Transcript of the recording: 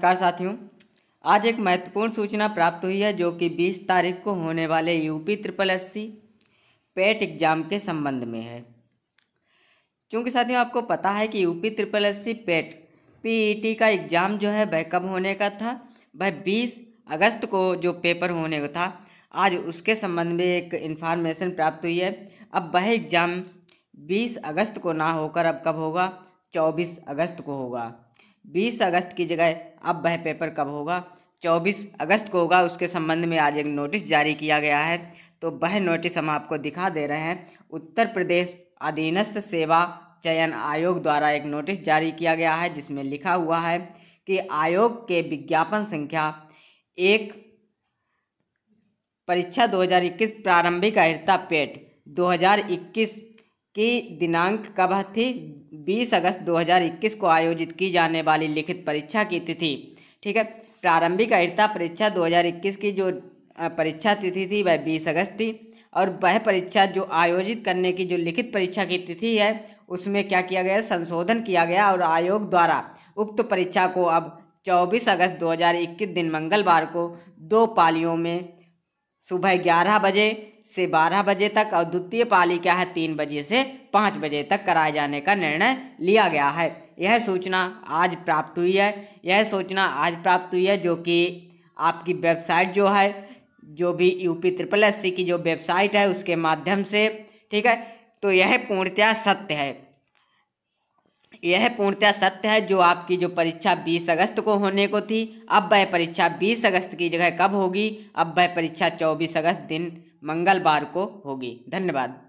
नमस्कार साथियों आज एक महत्वपूर्ण सूचना प्राप्त हुई है जो कि 20 तारीख को होने वाले UP triple S C PET exam के संबंध में है क्योंकि साथियों आपको पता है कि UP triple S C PET PET का एग्ज़ाम जो है वह कब होने का था वह 20 अगस्त को जो पेपर होने का था आज उसके संबंध में एक इन्फॉर्मेशन प्राप्त हुई है अब वह एग्ज़ाम बीस अगस्त को ना होकर अब कब होगा चौबीस अगस्त को होगा बीस अगस्त की जगह अब वह पेपर कब होगा चौबीस अगस्त को होगा उसके संबंध में आज एक नोटिस जारी किया गया है तो वह नोटिस हम आपको दिखा दे रहे हैं उत्तर प्रदेश अधीनस्थ सेवा चयन आयोग द्वारा एक नोटिस जारी किया गया है जिसमें लिखा हुआ है कि आयोग के विज्ञापन संख्या एक परीक्षा 2021 प्रारंभिक अहिता पेट 2021 की दिनांक कब थी 20 अगस्त 2021 को आयोजित की जाने वाली लिखित परीक्षा की तिथि ठीक है प्रारंभिक अहिता परीक्षा 2021 की जो परीक्षा तिथि थी वह 20 अगस्त थी और वह परीक्षा जो आयोजित करने की जो लिखित परीक्षा की तिथि है उसमें क्या किया गया संशोधन किया गया और आयोग द्वारा उक्त परीक्षा को अब 24 अगस्त 2021 दिन मंगलवार को दो पालियों में सुबह ग्यारह बजे से 12 बजे तक और द्वितीय पाली क्या है तीन बजे से पाँच बजे तक कराए जाने का निर्णय लिया गया है यह सूचना आज प्राप्त हुई है यह सूचना आज प्राप्त हुई है जो कि आपकी वेबसाइट जो है जो भी यूपी ट्रिपल एस की जो वेबसाइट है उसके माध्यम से ठीक है तो यह पूर्णतया सत्य है यह पूर्णतया सत्य है जो आपकी जो परीक्षा 20 अगस्त को होने को थी अब वह परीक्षा 20 अगस्त की जगह कब होगी अब वह परीक्षा 24 अगस्त दिन मंगलवार को होगी धन्यवाद